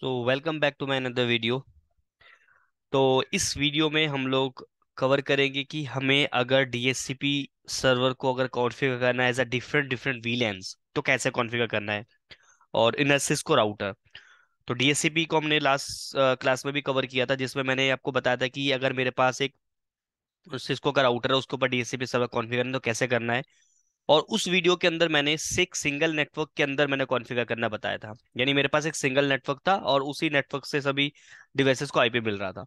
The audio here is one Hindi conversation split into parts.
So welcome back to my another video तो इस वीडियो में हम लोग कवर करेंगे कि हमें अगर डीएससीपी सर्वर को अगर कॉन्फ़िगर करना है as a different different VLANs तो कैसे कॉन्फ़िगर करना है और इन को राउटर तो डीएससीपी को हमने लास्ट क्लास में भी कवर किया था जिसमें मैंने आपको बताया था कि अगर मेरे पास एक सिस्को का राउटर है उसके ऊपर डीएससीपी सर्वर कॉन्फ़िगर तो कैसे करना है और उस वीडियो के अंदर मैंने सिक्स सिंगल नेटवर्क के अंदर मैंने कॉन्फ़िगर करना बताया था यानी मेरे पास एक सिंगल नेटवर्क था और उसी नेटवर्क से सभी डिवाइसेस को आईपी मिल रहा था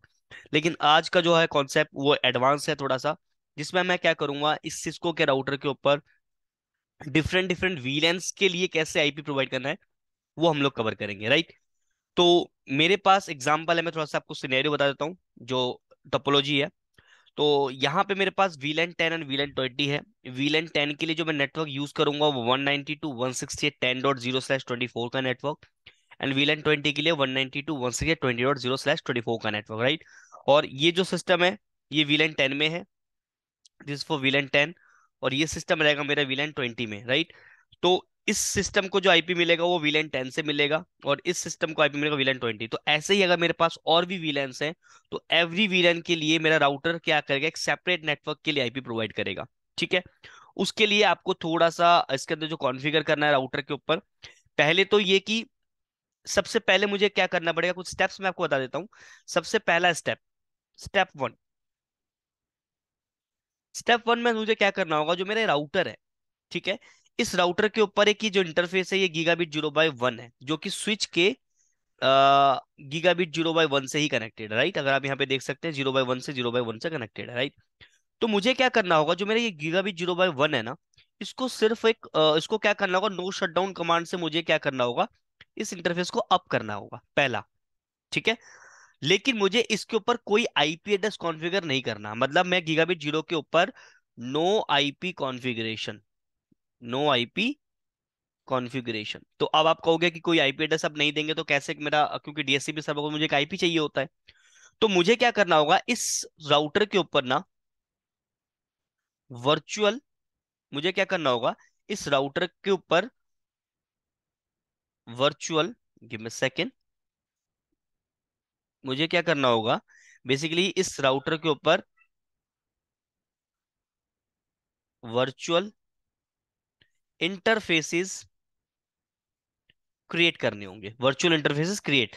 लेकिन आज का जो है कॉन्सेप्ट वो एडवांस है थोड़ा सा जिसमें मैं क्या करूंगा इस सिस्को के राउटर के ऊपर डिफरेंट डिफरेंट वीलेंस के लिए कैसे आईपी प्रोवाइड करना है वो हम लोग कवर करेंगे राइट तो मेरे पास एग्जाम्पल है मैं थोड़ा सा आपको सीनेरियो बता देता हूँ जो टोपोलॉजी है तो यहाँ पे मेरे पास VLAN ten and VLAN twenty है वीलेन टेन के लिए जो मैं नेटवर्क यूज करूंगा वो one ninety two one sixty eight ten dot zero slash twenty four का नेटवर्क एंड वीलेन ट्वेंटी के लिए one ninety two one sixty eight twenty dot zero slash twenty four का नेटवर्क राइट और ये जो सिस्टम है ये वीलेन टेन में है दिस फॉर वीलेन टेन और ये सिस्टम रहेगा मेरा वीलेन ट्वेंटी में राइट तो इस सिस्टम को जो आईपी मिलेगा वो वीलैन टेन से मिलेगा और इस सिस्टम को आईपी मिलेगा वीलैन ट्वेंटी तो ऐसे ही अगर मेरे पास और भी वीलैन है तो एवरी वीलैन के लिए मेरा राउटर क्या करेगा एक सेपरेट नेटवर्क के लिए आईपी प्रोवाइड करेगा ठीक है उसके लिए आपको थोड़ा सा इसके अंदर जो कॉन्फिगर करना है राउटर के ऊपर पहले तो ये कि सबसे पहले मुझे क्या करना पड़ेगा कुछ स्टेप्स मैं आपको बता देता हूँ सबसे पहला step step one step one में मुझे क्या करना होगा जो मेरा राउटर है ठीक है इस राउटर के ऊपर एक जो इंटरफेस है ये गीगाबिट जीरो बाई वन है जो कि स्विच के गीगाबिट जीरो बाई वन से ही कनेक्टेड राइट अगर आप यहाँ पे देख सकते हैं जीरो बाई वन से जीरो बाई वन से कनेक्टेड है राइट तो मुझे क्या करना होगा जो मेरा ये गीगाबिट जीरो बाई वन है ना इसको सिर्फ एक आ, इसको क्या करना होगा नो शट डाउन कमांड से मुझे क्या करना होगा इस इंटरफेस को अप करना होगा पहला ठीक है लेकिन मुझे इसके ऊपर कोई आईपी एड्रेस कॉन्फ़िगर नहीं करना मतलब मैं गीगाबिट जीरो के ऊपर no IP configuration no IP configuration तो अब आप कहोगे कि कोई आईपी एड्रेस अब नहीं देंगे तो कैसे मेरा क्योंकि डीएससीपी सर्वर को मुझे एक आईपी चाहिए होता है तो मुझे क्या करना होगा इस राउटर के ऊपर ना वर्चुअल मुझे क्या करना होगा इस राउटर के ऊपर वर्चुअल गिव मी सेकेंड मुझे क्या करना होगा बेसिकली इस राउटर के ऊपर वर्चुअल इंटरफेसेस क्रिएट करने होंगे virtual interfaces create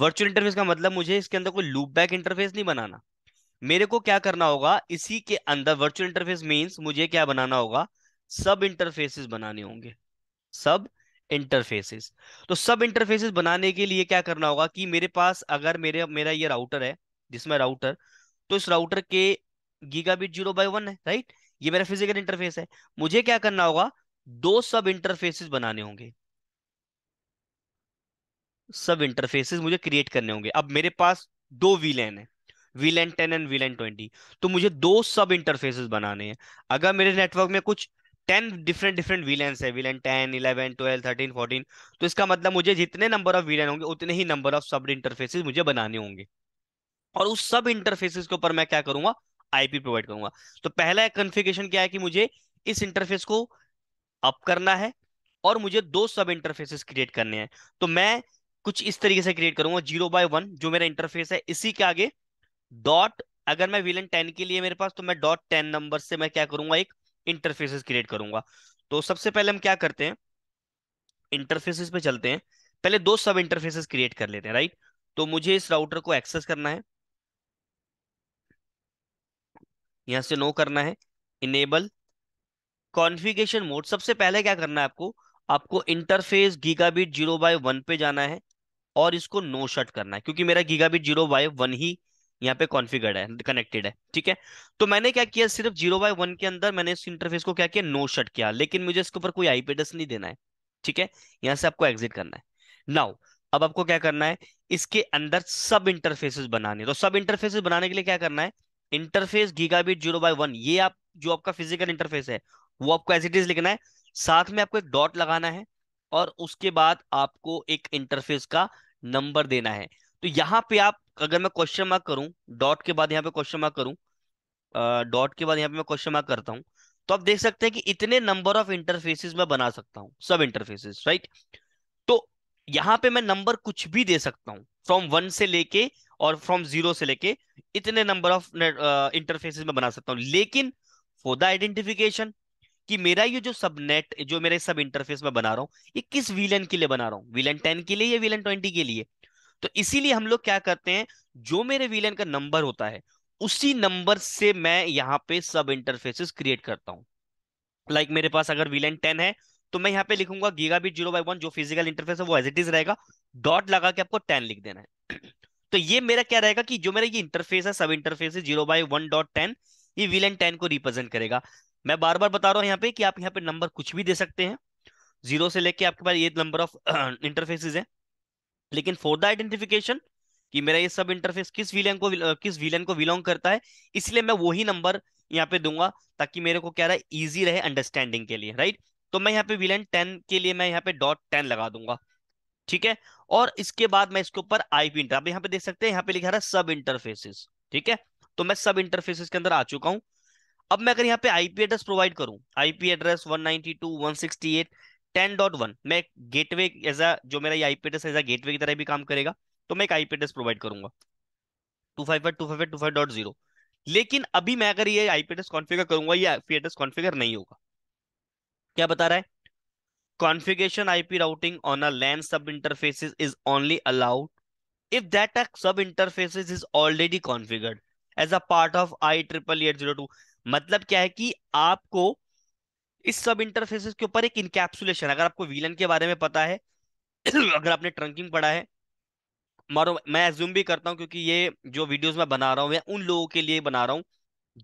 virtual interface का मतलब मुझे इसके अंदर कोई लूप बैक इंटरफेस नहीं बनाना मेरे को क्या करना होगा इसी के अंदर वर्चुअल इंटरफेस मीन्स मुझे क्या बनाना होगा सब इंटरफेसेस बनाने होंगे सब इंटरफेसेस तो सब इंटरफेसेस बनाने के लिए क्या करना होगा कि मेरे पास अगर मेरे मेरा ये राउटर है जिसमें राउटर तो इस राउटर के गीगाबिट जीरो बाय वन है राइट ये मेरा फिजिकल इंटरफेस है मुझे क्या करना होगा दो सब इंटरफेसेस बनाने होंगे सब इंटरफेसेस मुझे क्रिएट करने होंगे अब मेरे पास दो वीलैन है VLAN ten and VLAN twenty तो मुझे दो सब इंटरफेसेस बनाने हैं अगर मेरे नेटवर्क में कुछ टेन डिफरेंट डिफरेंट वीलैंस है VLAN ten eleven twelve thirteen fourteen तो इसका मतलब मुझे जितने नंबर ऑफ वीलैन होंगे उतने ही नंबर ऑफ सब इंटरफेसेस मुझे बनाने होंगे और उस सब इंटरफेसेस के ऊपर मैं क्या करूंगा आईपी प्रोवाइड करूंगा तो पहला कन्फिगेशन क्या है कि मुझे इस इंटरफेस को अप करना है और मुझे दो सब इंटरफेसेस क्रिएट करने हैं तो मैं कुछ इस तरीके से क्रिएट करूंगा जीरो बाय वन जो मेरा इंटरफेस है इसी के आगे डॉट अगर मैं विलन टेन के लिए मेरे पास तो मैं डॉट टेन नंबर से मैं क्या करूंगा एक इंटरफेसेस क्रिएट करूंगा तो सबसे पहले हम क्या करते हैं इंटरफेसेस पे चलते हैं पहले दो सब इंटरफेसेस क्रिएट कर लेते हैं राइट तो मुझे इस राउटर को एक्सेस करना है यहां से नो करना है इनेबल कॉन्फ़िगरेशन मोड सबसे पहले क्या करना है आपको आपको interface gigabit zero by one पे जाना है और इसको नो शट करना है क्योंकि मेरा गीगाबिट जीरो बाय वन ही यहाँ पे कॉन्फिगर्ड है कनेक्टेड है ठीक है तो मैंने क्या किया सिर्फ जीरो बाय वन के अंदर मैंने इस इंटरफेस को क्या किया नो शट किया लेकिन मुझे इसके ऊपर कोई आई एड्रेस नहीं देना है ठीक है यहाँ से आपको एग्जिट करना है नाउ अब आपको क्या करना है इसके अंदर सब इंटरफेसेस बनाने तो सब इंटरफेसेस बनाने के लिए क्या करना है interface gigabit zero by one ये आप जो आपका फिजिकल इंटरफेस है वो आपको एज इट इज लिखना है साथ में आपको एक डॉट लगाना है और उसके बाद आपको एक इंटरफेस का नंबर देना है तो यहाँ पे आप अगर मैं क्वेश्चन मार्क करूं डॉट के बाद यहाँ पे क्वेश्चन मार्क करूं डॉट के बाद यहाँ पे मैं क्वेश्चन मार्क करता हूं तो आप देख सकते हैं कि इतने नंबर ऑफ इंटरफेसिस मैं बना सकता हूं सब इंटरफेसिस राइट तो यहाँ पे मैं नंबर कुछ भी दे सकता हूं फ्रॉम वन से लेके और फ्रॉम जीरो से लेके इतने नंबर ऑफ इंटरफेसिस में बना सकता हूं लेकिन फॉर द आइडेंटिफिकेशन कि मेरा ये जो सब नेट जो मेरे सब इंटरफेस में बना रहा हूँ ये किस विलन के लिए बना रहा हूँ विलन टेन के लिए या विलन ट्वेंटी के लिए तो इसीलिए हम लोग क्या करते हैं जो मेरे विलन का नंबर होता है उसी नंबर से मैं यहाँ पे सब इंटरफेसिस क्रिएट करता हूँ लाइक like मेरे पास अगर विलन टेन है तो मैं यहाँ पे लिखूंगा गीगाबिट जीरो बाई वन जो फिजिकल इंटरफेस है वो एज इट इज रहेगा डॉट लगा के आपको टेन लिख देना है तो ये मेरा क्या रहेगा कि जो मेरा ये इंटरफेस है सब इंटरफेस है zero by one dot ten ये विलन टेन को रिप्रेजेंट करेगा मैं बार बार बता रहा हूँ यहाँ पे कि आप यहाँ पे नंबर कुछ भी दे सकते हैं जीरो से लेके आपके पास ये नंबर ऑफ इंटरफेसिस है लेकिन फॉर द आइडेंटिफिकेशन कि मेरा ये सब इंटरफेस किस विलन को किस विलन को बिलोंग करता है इसलिए मैं वही नंबर यहाँ पे दूंगा ताकि मेरे को क्या रहा है ईजी रहे अंडरस्टैंडिंग के लिए राइट तो मैं यहाँ पे विलन टेन के लिए मैं यहाँ पे डॉट टेन लगा दूंगा ठीक है और इसके बाद मैं इसके ऊपर आईपी इंटर आप यहाँ पे देख सकते हैं यहाँ पे लिखा रहा है सब इंटरफेसिस ठीक है तो मैं सब इंटरफेसिस के अंदर आ चुका हूँ अब मैं अगर यहाँ पे आईपी एड्रेस प्रोवाइड करूँ आईपी एड्रेस 192.168 10.1 मैं एक गेटवे एज अ जो मेरा ये IP address as a gateway की तरह भी काम करेगा तो मैं एक आईपी एड्रेस प्रोवाइड करूंगा 255.255.255.0 लेकिन अभी मैं अगर ये आईपी एड्रेस कॉन्फ़िगर करूंगा ये आईपी एड्रेस कॉन्फ़िगर नहीं होगा क्या बता रहा है configuration IP routing on a LAN sub interfaces is only allowed if that sub if is already configured as a part of I triple eight zero two मतलब क्या है कि आपको इस सब इंटरफेसेस के ऊपर एक इनकैप्सुलेशन अगर आपको वीलन के बारे में पता है अगर आपने ट्रंकिंग पढ़ा है मारो मैं एज्यूम भी करता हूँ क्योंकि ये जो वीडियोस मैं बना रहा हूँ मैं उन लोगों के लिए बना रहा हूँ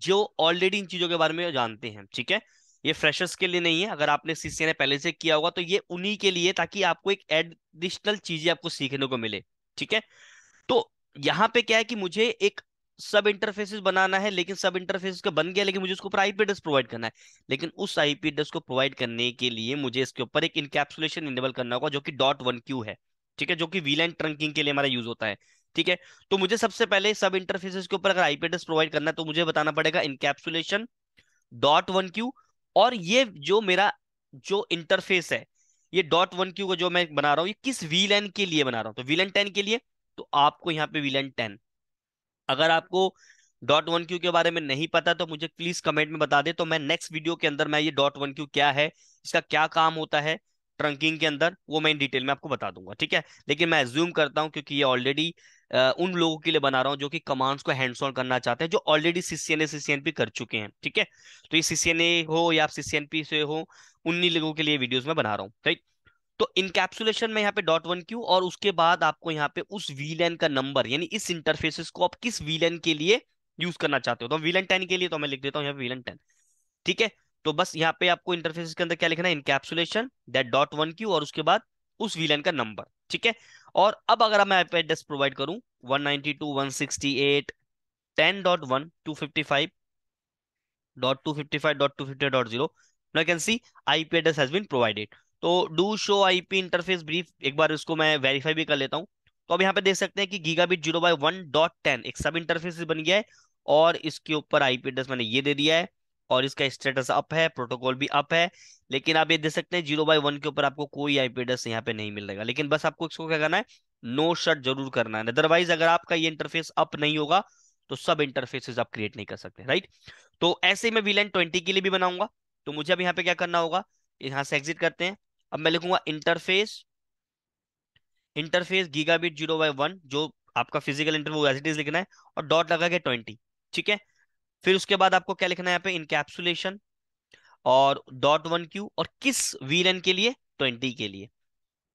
जो ऑलरेडी इन चीज़ों के बारे में जानते हैं ठीक है ये फ्रेशर्स के लिए नहीं है अगर आपने सीसी ने पहले से किया होगा तो ये उन्हीं के लिए ताकि आपको एक एडिशनल चीज़ें आपको सीखने को मिले ठीक है तो यहाँ पे क्या है कि मुझे एक सब इंटरफेसिस बनाना है लेकिन सब इंटरफेस का बन गया लेकिन मुझे उसके ऊपर आईपी एड्रेस प्रोवाइड करना है लेकिन उस आईपी एड्रेस को प्रोवाइड करने के लिए मुझे इसके ऊपर एक इनकेप्सुलेशन इनेबल करना होगा जो कि डॉट वन क्यू है ठीक है जो कि वीलैंड ट्रंकिंग के लिए हमारा यूज होता है ठीक है तो मुझे सबसे पहले सब इंटरफेसिस के ऊपर अगर आईपी एड्रेस प्रोवाइड करना है तो मुझे बताना पड़ेगा इनकेप्सुलेशन डॉट वन क्यू और ये जो मेरा जो इंटरफेस है ये डॉट वन क्यू का जो मैं बना रहा हूँ ये किस वीलैंड के लिए बना रहा हूँ तो वीलैंड टेन के लिए तो आपको यहाँ पे वीलैंड टेन अगर आपको डॉट वन क्यू के बारे में नहीं पता तो मुझे प्लीज कमेंट में बता दे तो मैं नेक्स्ट वीडियो के अंदर मैं ये डॉट वन क्यू क्या है इसका क्या काम होता है ट्रंकिंग के अंदर वो मैं इन डिटेल में आपको बता दूंगा ठीक है लेकिन मैं ज्यूम करता हूँ क्योंकि ये ऑलरेडी उन लोगों के लिए बना रहा हूँ जो कि कमांड्स को हैंड्स ऑन करना चाहते हैं जो ऑलरेडी सीसीएनए सीसीएनपी कर चुके हैं ठीक है तो ये सीसीएनए हो या आप सीसीएनपी से हो उन्हीं लोगों के लिए वीडियोज में बना रहा हूँ राइट तो इनकेप्सुलेशन में यहाँ पे डॉट वन क्यू और उसके बाद आपको यहाँ पे उस वीलैन का नंबर यानी इस इंटरफेसिस को आप किस वीलैन के लिए यूज करना चाहते हो तो वीलैन टेन के लिए तो मैं लिख देता हूँ यहाँ टेन ठीक है तो बस यहाँ पे आपको इंटरफेसिस के अंदर क्या लिखना है encapsulation that dot one Q और उसके बाद उस वीलन का नंबर ठीक है और अब अगर मैं आईपी एड्रेस प्रोवाइड करूं 192 dot 10.1 255 .255 .250.0 now you can see IP address has been provided तो do show IP interface brief एक बार उसको मैं वेरीफाई भी कर लेता हूँ तो अब यहाँ पे देख सकते हैं कि gigabit zero by one dot ten एक सब इंटरफेस बन गया है और इसके ऊपर आईपी एड्रेस मैंने ये दे दिया है और इसका स्टेटस अप है प्रोटोकॉल भी अप है लेकिन आप ये देख सकते हैं जीरो बाई वन के ऊपर आपको कोई आईपी एड्रेस यहाँ पे नहीं मिलेगा लेकिन बस आपको इसको क्या करना है नो शट जरूर करना है अदरवाइज अगर आपका ये इंटरफेस अप नहीं होगा तो सब इंटरफेसेस आप क्रिएट नहीं कर सकते राइट तो ऐसे मैं वीलैंड ट्वेंटी के लिए भी बनाऊंगा तो मुझे अब यहाँ पे क्या करना होगा यहाँ से एग्जिट करते हैं अब मैं लिखूंगा interface interface gigabit zero by one जो आपका physical interview as it is लिखना है और डॉट लगा के ट्वेंटी ठीक है फिर उसके बाद आपको क्या लिखना है यहाँ पे इनकेप्सुलेशन और डॉट वन क्यू और किस वीरन के लिए ट्वेंटी के लिए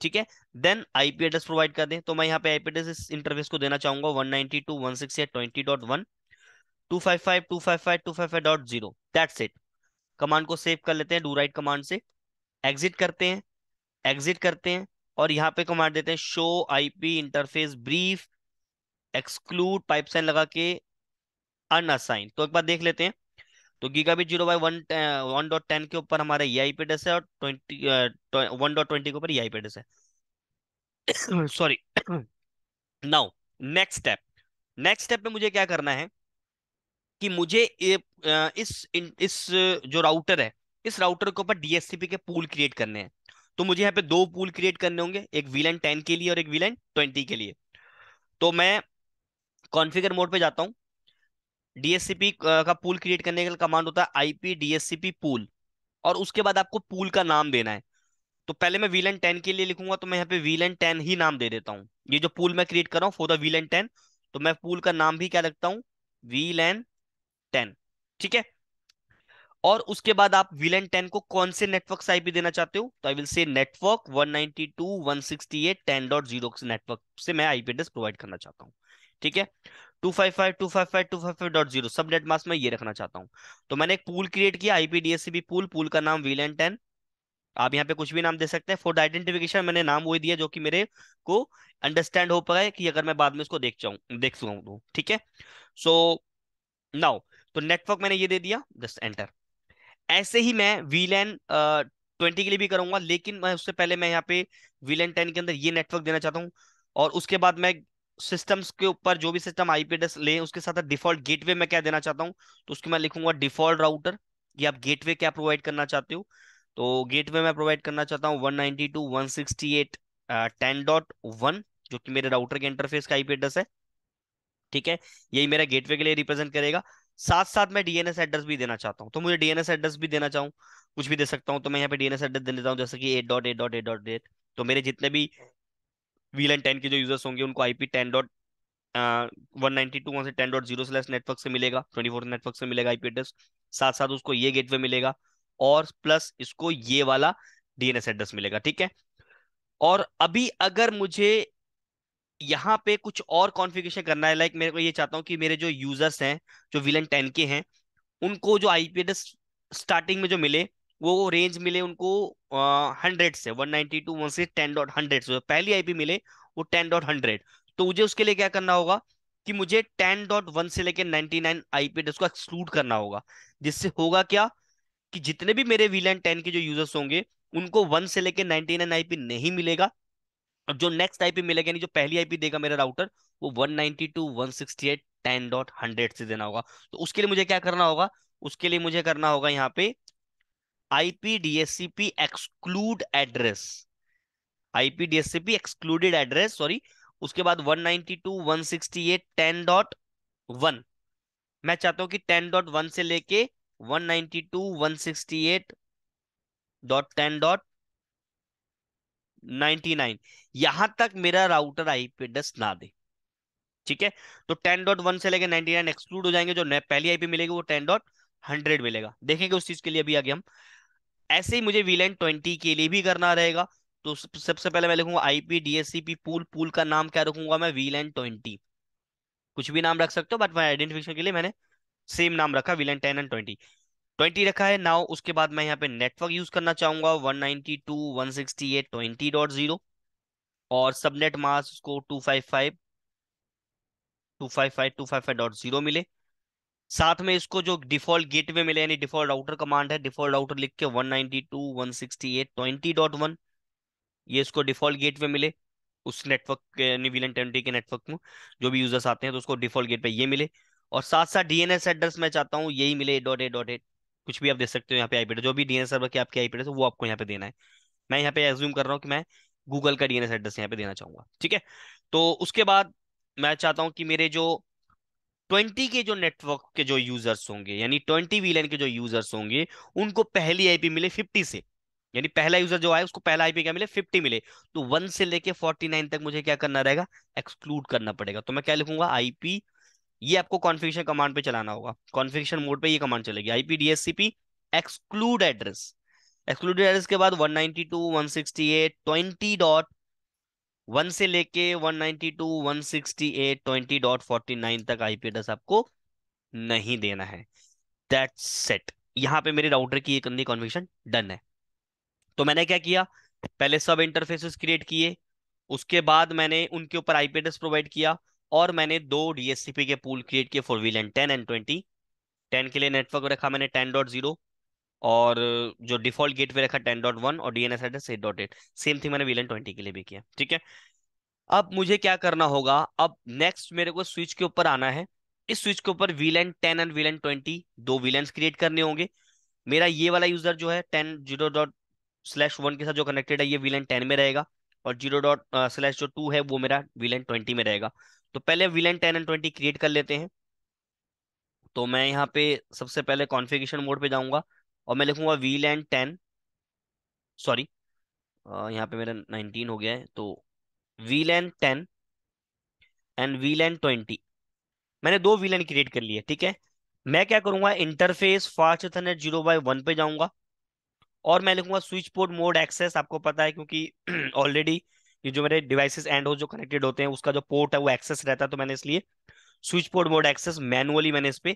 ठीक है देन आईपी एड्रेस प्रोवाइड कर दें तो मैं यहाँ पे आईपी एड्रेस इंटरफेस को देना चाहूंगा one ninety two one six twenty dot one two five five two five five two five five dot zero that's it command को सेव कर लेते हैं डू राइट कमांड से एग्जिट करते हैं एग्जिट करते हैं और यहाँ पे कमांड देते हैं show IP interface brief exclude pipe sign लगा के अनअसाइन तो एक बार देख लेते हैं तो gigabit zero by one one dot ten के ऊपर हमारा ये आई पेडेस है और ट्वेंटी वन डॉट ट्वेंटी के ऊपर ये आई पी है sorry now next step next step में मुझे क्या करना है कि मुझे ए, uh, इस इस जो राउटर है इस राउटर के ऊपर डीएससीपी के पूल क्रिएट करने हैं तो मुझे यहाँ पे दो पूल क्रिएट करने होंगे एक वीलैंड टेन के लिए और एक वीलैंड ट्वेंटी के लिए तो मैं कॉन्फिगर मोड पे जाता हूँ डीएससीपी का पूल क्रिएट करने का कमांड होता है आईपी डीएससीपी पूल और उसके बाद आपको पूल का नाम देना है तो पहले मैं वीलैंड टेन के लिए लिखूंगा तो मैं यहाँ पे वीलैंड टेन ही नाम दे देता हूँ ये जो पूल मैं क्रिएट कर रहा हूँ फॉर द वीलैंड टेन तो मैं पूल का नाम भी क्या रखता हूँ वीलैंड टेन ठीक है और उसके बाद आप विलेन टेन को कौन से नेटवर्क से आईपी देना चाहते हो तो I will say network one one ninety two sixty eight ten dot zero network से मैं आईपी एड्रेस प्रोवाइड करना चाहता हूँ ठीक है 255.255.255.0 सबनेट मास्क में ये रखना चाहता हूँ तो मैंने एक पूल क्रिएट किया आईपी डीएससीबी पूल पूल का नाम विलेन टेन आप यहाँ पे कुछ भी नाम दे सकते हैं फॉर आइडेंटिफिकेशन मैंने नाम वही दिया जो कि मेरे को अंडरस्टैंड हो पाए कि अगर मैं बाद में इसको देख चाहूँ देख सकूँ तो। ठीक है सो so, नाउ तो नेटवर्क मैंने ये दे दिया जस्ट एंटर ऐसे ही मैं वीलैन ट्वेंटी के लिए भी करूंगा लेकिन मैं उससे पहले मैं यहाँ पे वीलैन टेन के अंदर ये नेटवर्क देना चाहता हूँ और उसके बाद मैं सिस्टम्स के ऊपर जो भी सिस्टम आईपी एड्रेस ले उसके साथ डिफॉल्ट गेटवे में क्या देना चाहता हूँ तो उसके मैं लिखूंगा डिफॉल्ट राउटर ये आप गेटवे क्या प्रोवाइड करना चाहते हो तो गेटवे मैं प्रोवाइड करना चाहता हूँ one ninety two one sixty eight ten dot one जो कि मेरे राउटर के इंटरफेस का आईपी एड्रेस है ठीक है यही मेरा गेटवे के लिए रिप्रेजेंट करेगा साथ साथ मैं डीएनएस एड्रेस भी देना चाहता हूँ तो मुझे डीएनएस एड्रेस भी देना चाहूँ कुछ भी दे सकता हूँ तो मैं यहाँ पे डीएनएस एड्रेस दे देता हूँ जैसे कि eight dot eight dot eight dot eight तो मेरे जितने भी वील एंड टेन के जो यूजर्स होंगे उनको IP ten dot one ninety two वहाँ से ten dot zero slash network से मिलेगा ट्वेंटी फोर नेटवर्क से मिलेगा आईपी एड्रेस साथ साथ उसको ये गेटवे मिलेगा और प्लस इसको ये वाला डीएनएस एड्रेस मिलेगा ठीक है और अभी अगर मुझे यहाँ पे कुछ और कॉन्फ़िगरेशन करना है लाइक मेरे को ये चाहता हूँ कि मेरे जो यूजर्स हैं जो विलन टेन के हैं उनको जो आई स्टार्टिंग में जो मिले वो रेंज मिले उनको हंड्रेड से वन नाइनटी टू वन से टेन डॉट हंड्रेड से पहली आई मिले वो टेन डॉट हंड्रेड तो मुझे उसके लिए क्या करना होगा कि मुझे टेन डॉट वन से लेकर ninety nine I P address को एक्सक्लूड करना होगा जिससे होगा क्या कि जितने भी मेरे विलन टेन के जो यूजर्स होंगे उनको वन से लेकर नाइनटी नाइन आई नहीं मिलेगा और जो नेक्स्ट आईपी मिलेगा यानी जो पहली आईपी देगा मेरा राउटर वो डॉट हंड्रेड से देना होगा तो उसके लिए मुझे क्या करना होगा उसके लिए मुझे करना होगा यहाँ पे IP DSCP exclude address IP DSCP excluded address sorry उसके बाद 192.168.10.1 मैं चाहता हूं कि टेन डॉट वन से लेके वन डॉट 99 यहां तक मेरा राउटर आईपी एड्रेस ना दे ठीक है तो 10.1 से लेके 99 एक्सक्लूड हो जाएंगे जो पहली आईपी मिलेगी वो 10.100 मिलेगा देखेंगे उस चीज के लिए अभी आगे हम ऐसे ही मुझे वीलैंड 20 के लिए भी करना रहेगा तो सबसे पहले मैं लिखूंगा आईपी डीएससीपी पूल पूल का नाम क्या रखूंगा मैं वीलैंड ट्वेंटी कुछ भी नाम रख सकते हो बट मैं आइडेंटिफिकेशन के लिए मैंने सेम नाम रखा VLAN ten and twenty twenty रखा है नाउ उसके बाद मैं यहाँ पे नेटवर्क यूज करना चाहूंगा one ninety two one sixty eight twenty dot zero और सबनेट मास उसको two five five two five five two five five dot zero मिले साथ में इसको जो डिफॉल्ट गेटवे मिले यानी डिफॉल्ट राउटर कमांड है डिफॉल्ट राउटर लिख के one ninety two one sixty eight twenty dot one ये इसको डिफॉल्ट वे मिले उस नेटवर्क निविलन ट्वेंटी के नेटवर्क में जो भी यूजर्स आते हैं तो उसको डिफॉल्ट गेट पे ये मिले और साथ साथ डीएनएस एड्रेस मैं चाहता हूँ यही मिले डॉट एट डॉट एट कुछ भी आप दे सकते हो यहाँ पे आईपी एड्रेस जो भी डीएनएस सर्वर के आपके आईपी एड्रेस वो आपको यहाँ पे देना है मैं यहाँ पे एज्यूम कर रहा हूँ कि मैं गूगल का डीएनएस एड्रेस यहाँ पे देना चाहूंगा ठीक है तो उसके बाद मैं चाहता हूँ कि मेरे जो ट्वेंटी के जो नेटवर्क के जो यूजर्स होंगे यानी ट्वेंटी वीलैन के जो यूजर्स होंगे उनको पहली आईपी मिले फिफ्टी से यानी पहला यूजर जो आए उसको पहला आईपी क्या मिले फिफ्टी मिले तो वन से लेके फोर्टी नाइन तक मुझे क्या करना रहेगा एक्सक्लूड करना पड़ेगा तो मैं क्या लिखूंगा आईपी ये आपको कॉन्फ़िगरेशन कमांड पे चलाना होगा कॉन्फ़िगरेशन मोड पे ये कमांड चलेगी IP exclude address excluded address के बाद 192 168 20 डॉट वन से लेके 192 168 20 डॉट 49 तक आईपी एड्रेस आपको नहीं देना है दैट सेट यहाँ पे मेरे राउटर की एक अंदी कॉन्फ़िगरेशन डन है तो मैंने क्या किया पहले सब इंटरफेसिस क्रिएट किए उसके बाद मैंने उनके ऊपर आईपी एड्रेस प्रोवाइड किया और मैंने दो डीएससीपी के पूल क्रिएट किए for VLAN ten and twenty ten के लिए नेटवर्क रखा मैंने टेन डॉट जीरो और जो डिफॉल्ट गेट पे रखा टेन डॉट वन और DNS address eight dot eight same thing मैंने विलन ट्वेंटी के लिए भी किया ठीक है अब मुझे क्या करना होगा अब नेक्स्ट मेरे को स्विच के ऊपर आना है इस स्विच के ऊपर VLAN ten and VLAN twenty दो वीलेंस क्रिएट करने होंगे मेरा ये वाला यूजर जो है ten zero dot slash one के साथ जो कनेक्टेड है ये वीलन टेन में रहेगा और जीरो डॉट स्लैश जो टू है वो मेरा विलेन ट्वेंटी में रहेगा तो पहले VLAN ten and twenty create कर लेते हैं तो मैं यहाँ पे सबसे पहले कॉन्फ़िगरेशन मोड पे जाऊँगा और मैं लिखूँगा लैन टेन सॉरी यहाँ पे मेरा नाइनटीन हो गया है तो LAN ten and LAN twenty मैंने दो लैन क्रिएट कर लिए ठीक है मैं क्या करूँगा interface fast ethernet zero by one पे जाऊँगा और मैं लिखूंगा स्विच पोर्ट मोड एक्सेस आपको पता है क्योंकि ऑलरेडी ये जो मेरे डिवाइसेस एंड हो जो कनेक्टेड होते हैं उसका जो पोर्ट है वो एक्सेस रहता है तो मैंने इसलिए switch port mode access manually मैंने इस पर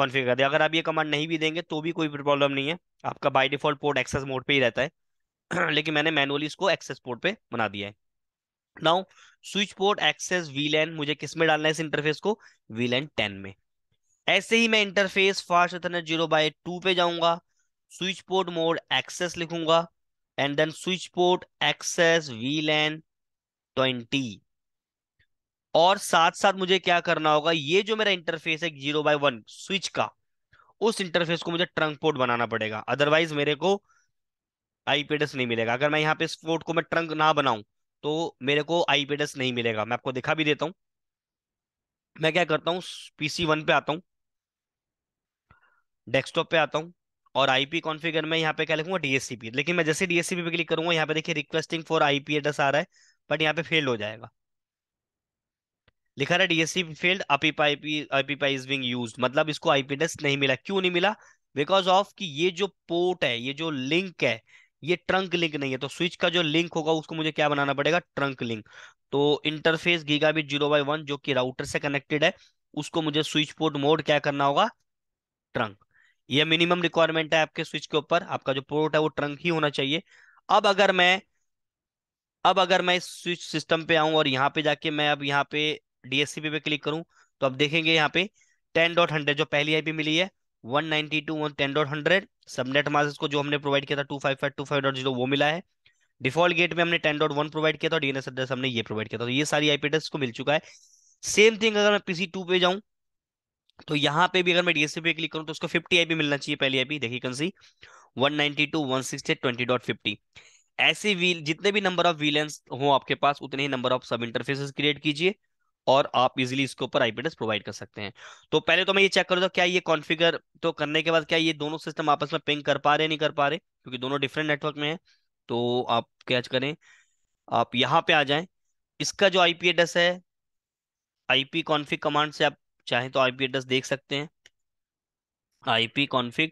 कॉन्फ़िगर कर दिया अगर आप ये कमांड नहीं भी देंगे तो भी कोई प्रॉब्लम नहीं है आपका by default port access mode पे ही रहता है लेकिन मैंने मैनुअली इसको एक्सेस पोर्ट पे बना दिया है now switch port access VLAN मुझे किस में डालना है इस इंटरफेस को वीलैन टेन में ऐसे ही मैं interface fast ethernet zero by two पे जाऊंगा स्विच पोर्ट मोड एक्सेस लिखूंगा and then switch port access LAN twenty और साथ साथ मुझे क्या करना होगा ये जो मेरा इंटरफेस है जीरो बाय वन स्विच का उस इंटरफेस को मुझे ट्रंक पोर्ट बनाना पड़ेगा अदरवाइज मेरे को आईपी नहीं मिलेगा अगर मैं यहाँ पे इस पोर्ट को मैं ट्रंक ना बनाऊं तो मेरे को आईपेडस नहीं मिलेगा मैं आपको दिखा भी देता हूँ मैं क्या करता हूँ पीसी वन पे आता हूं डेस्कटॉप पे आता हूं और आईपी कॉन्फ़िगर में यहाँ पे क्या लिखूंगा डीएससीपी लेकिन मैं जैसे डीएससीपी पे क्लिक करूंगा यहाँ पे देखिए रिक्वेस्टिंग फॉर आईपी एड्रेस आ रहा है बट यहाँ पे फेल्ड हो जाएगा लिखा रहा है DSCP failed IP pie is being used मतलब इसको आईपी एड्रेस नहीं मिला क्यों नहीं मिला बिकॉज ऑफ की ये जो पोर्ट है ये जो लिंक है ये ट्रंक लिंक नहीं है तो स्विच का जो लिंक होगा उसको मुझे क्या बनाना पड़ेगा ट्रंक लिंक तो interface giga gigabit zero by one जो कि राउटर से कनेक्टेड है उसको मुझे स्विच पोर्ट मोड क्या करना होगा ट्रंक ये मिनिमम रिक्वायरमेंट है आपके स्विच के ऊपर आपका जो पोर्ट है वो ट्रंक ही होना चाहिए अब अगर मैं अब अगर मैं इस स्विच सिस्टम पे आऊं और यहाँ पे जाके मैं अब यहाँ पे डीएससीपी पे क्लिक करूं तो अब देखेंगे यहाँ पे टेन डॉट हंड्रेड जो पहली आईपी मिली है one ninety two one ten dot hundred subnet mask को जो हमने प्रोवाइड किया था two five five two five dot zero वो मिला है डिफॉल्ट गेट में हमने टेन डॉट वन प्रोवाइड किया था डीएनएस एड्रेस हमने ये प्रोवाइड किया था तो ये सारी आईपी एड्रेस को मिल चुका है सेम थिंग अगर मैं पीसी टू पे जाऊँ तो यहाँ पे भी अगर मैं डीएसपी पे क्लिक करूँ तो उसको 50 आईपी मिलना चाहिए पहले आईपी देखिए कौन सी 192 168 20.50 ऐसे व्हील जितने भी नंबर ऑफ व्हील हो आपके पास उतने ही number of sub interfaces create कीजिए और आप इजीली इसके ऊपर आईपी एड्रेस प्रोवाइड कर सकते हैं तो पहले तो मैं ये चेक करूँ क्या ये कॉन्फिगर तो करने के बाद क्या ये दोनों सिस्टम आपस में पिंग कर पा रहे नहीं कर पा रहे क्योंकि दोनों डिफरेंट नेटवर्क में है तो आप कैच करें आप यहाँ पे आ जाए इसका जो आईपी एड्रेस है आईपी कॉन्फिग कमांड से आप चाहे तो आईपी एड्रेस देख सकते हैं आईपी कॉन्फ़िग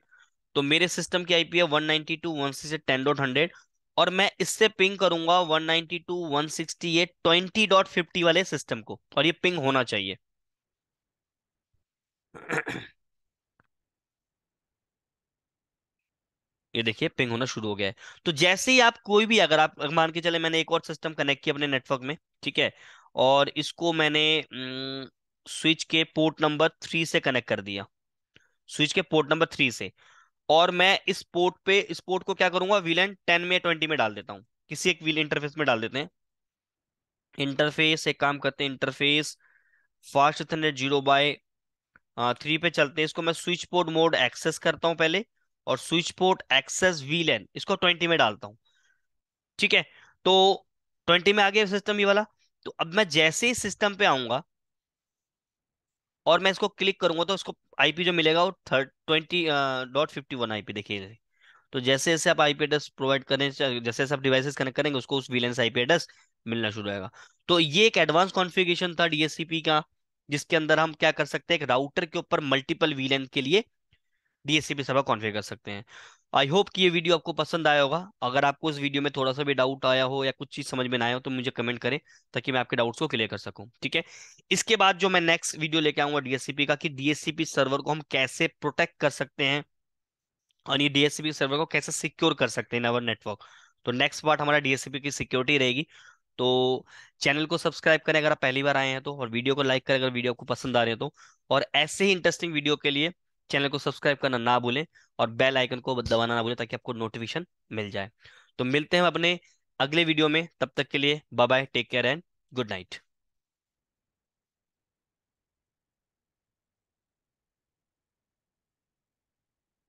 तो मेरे सिस्टम की आईपी है 192.168.10.100 और मैं इससे पिंग करूंगा 192.168.20.50 वाले सिस्टम को और ये पिंग होना चाहिए ये देखिए पिंग होना शुरू हो गया है तो जैसे ही आप कोई भी अगर आप मान के चले मैंने एक और सिस्टम कनेक्ट किया अपने नेटवर्क में ठीक है और इसको मैंने स्विच के पोर्ट नंबर थ्री से कनेक्ट कर दिया स्विच के पोर्ट नंबर थ्री से और मैं इस पोर्ट पे इस पोर्ट को क्या करूंगा वीलैन टेन में ट्वेंटी में डाल देता हूँ किसी एक व्हील इंटरफेस में डाल देते हैं इंटरफेस एक काम करते हैं interface fast thunder zero by three पे चलते हैं इसको मैं स्विच पोर्ट मोड एक्सेस करता हूँ पहले और स्विच पोर्ट एक्सेस वीलैन इसको ट्वेंटी में डालता हूँ ठीक है तो ट्वेंटी में आ गया सिस्टम ये वाला तो अब मैं जैसे ही सिस्टम पे आऊंगा और मैं इसको क्लिक करूंगा तो इसको आईपी जो मिलेगा वो third twenty dot fifty one I देखिए तो जैसे जैसे आप आईपी एड्रेस प्रोवाइड करें जैसे जैसे आप डिवाइसेस कनेक्ट करेंगे उसको उस वीलेंस आईपी एड्रेस मिलना शुरू होगा तो ये एक एडवांस कॉन्फ़िगरेशन था डीएससीपी का जिसके अंदर हम क्या कर सकते हैं एक राउटर के ऊपर मल्टीपल वीलेन के लिए डीएससीपी सर्वर कॉन्फ़िगर कर सकते हैं आई होप कि ये वीडियो आपको पसंद आया होगा अगर आपको इस वीडियो में थोड़ा सा भी डाउट आया हो या कुछ चीज़ समझ में ना आया हो तो मुझे कमेंट करें ताकि मैं आपके डाउट्स को क्लियर कर सकूं ठीक है इसके बाद जो मैं नेक्स्ट वीडियो लेके आऊंगा डीएससीपी का कि डीएससीपी सर्वर को हम कैसे प्रोटेक्ट कर सकते हैं और ये डीएससीपी सर्वर को कैसे सिक्योर कर सकते हैं अवर नेटवर्क तो नेक्स्ट पार्ट हमारा डीएससीपी की सिक्योरिटी रहेगी तो चैनल को सब्सक्राइब करें अगर आप पहली बार आए हैं तो और वीडियो को लाइक करें अगर वीडियो आपको पसंद आ रहे हैं तो और ऐसे ही इंटरेस्टिंग वीडियो के लिए चैनल को सब्सक्राइब करना ना भूलें और बेल आइकन को दबाना ना भूलें ताकि आपको नोटिफिकेशन मिल जाए तो मिलते हैं अपने अगले वीडियो में तब तक के लिए bye bye take care and good night